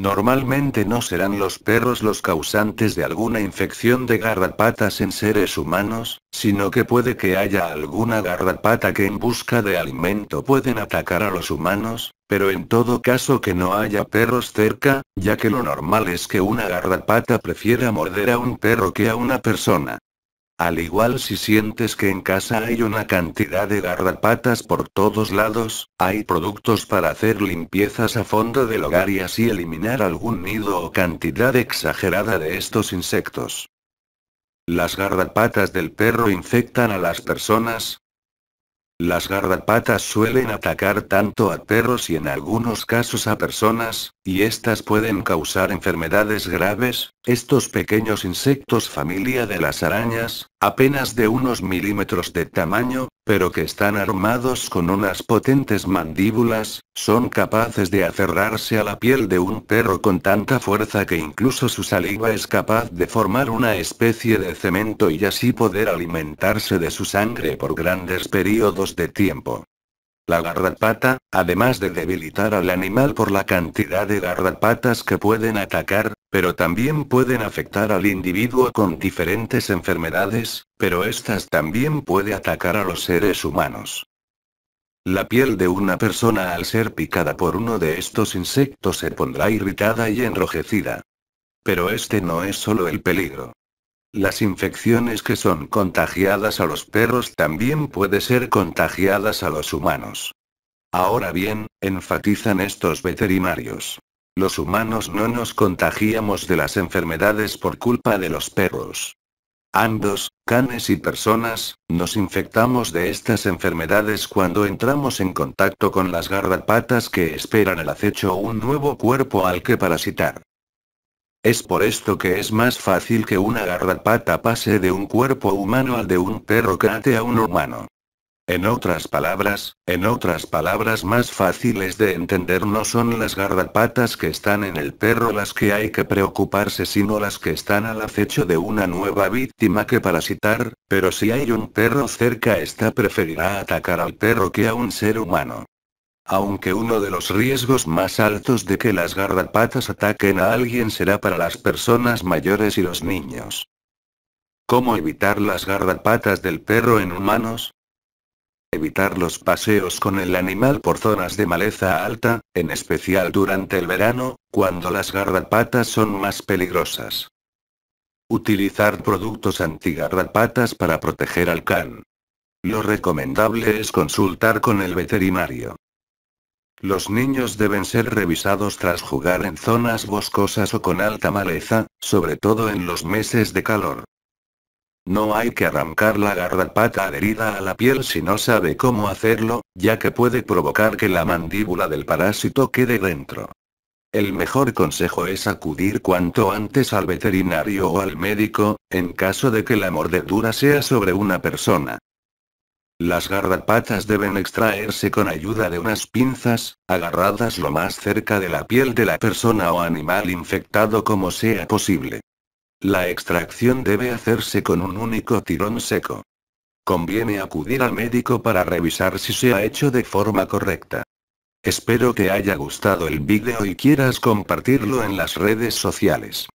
Normalmente no serán los perros los causantes de alguna infección de garrapatas en seres humanos, sino que puede que haya alguna garrapata que en busca de alimento pueden atacar a los humanos, pero en todo caso que no haya perros cerca, ya que lo normal es que una garrapata prefiera morder a un perro que a una persona. Al igual si sientes que en casa hay una cantidad de garrapatas por todos lados, hay productos para hacer limpiezas a fondo del hogar y así eliminar algún nido o cantidad exagerada de estos insectos. Las garrapatas del perro infectan a las personas, las garrapatas suelen atacar tanto a perros y en algunos casos a personas, y estas pueden causar enfermedades graves. Estos pequeños insectos familia de las arañas, apenas de unos milímetros de tamaño, pero que están armados con unas potentes mandíbulas, son capaces de aferrarse a la piel de un perro con tanta fuerza que incluso su saliva es capaz de formar una especie de cemento y así poder alimentarse de su sangre por grandes periodos de tiempo. La garrapata, además de debilitar al animal por la cantidad de garrapatas que pueden atacar, pero también pueden afectar al individuo con diferentes enfermedades, pero estas también puede atacar a los seres humanos. La piel de una persona al ser picada por uno de estos insectos se pondrá irritada y enrojecida. Pero este no es solo el peligro. Las infecciones que son contagiadas a los perros también puede ser contagiadas a los humanos. Ahora bien, enfatizan estos veterinarios. Los humanos no nos contagiamos de las enfermedades por culpa de los perros. Andos, canes y personas, nos infectamos de estas enfermedades cuando entramos en contacto con las garrapatas que esperan el acecho un nuevo cuerpo al que parasitar. Es por esto que es más fácil que una garrapata pase de un cuerpo humano al de un perro que ate a un humano. En otras palabras, en otras palabras más fáciles de entender no son las garrapatas que están en el perro las que hay que preocuparse sino las que están al acecho de una nueva víctima que parasitar, pero si hay un perro cerca esta preferirá atacar al perro que a un ser humano. Aunque uno de los riesgos más altos de que las garrapatas ataquen a alguien será para las personas mayores y los niños. ¿Cómo evitar las garrapatas del perro en humanos? Evitar los paseos con el animal por zonas de maleza alta, en especial durante el verano, cuando las garrapatas son más peligrosas. Utilizar productos anti-garrapatas para proteger al can. Lo recomendable es consultar con el veterinario. Los niños deben ser revisados tras jugar en zonas boscosas o con alta maleza, sobre todo en los meses de calor. No hay que arrancar la garrapata adherida a la piel si no sabe cómo hacerlo, ya que puede provocar que la mandíbula del parásito quede dentro. El mejor consejo es acudir cuanto antes al veterinario o al médico, en caso de que la mordedura sea sobre una persona. Las garrapatas deben extraerse con ayuda de unas pinzas, agarradas lo más cerca de la piel de la persona o animal infectado como sea posible. La extracción debe hacerse con un único tirón seco. Conviene acudir al médico para revisar si se ha hecho de forma correcta. Espero que haya gustado el vídeo y quieras compartirlo en las redes sociales.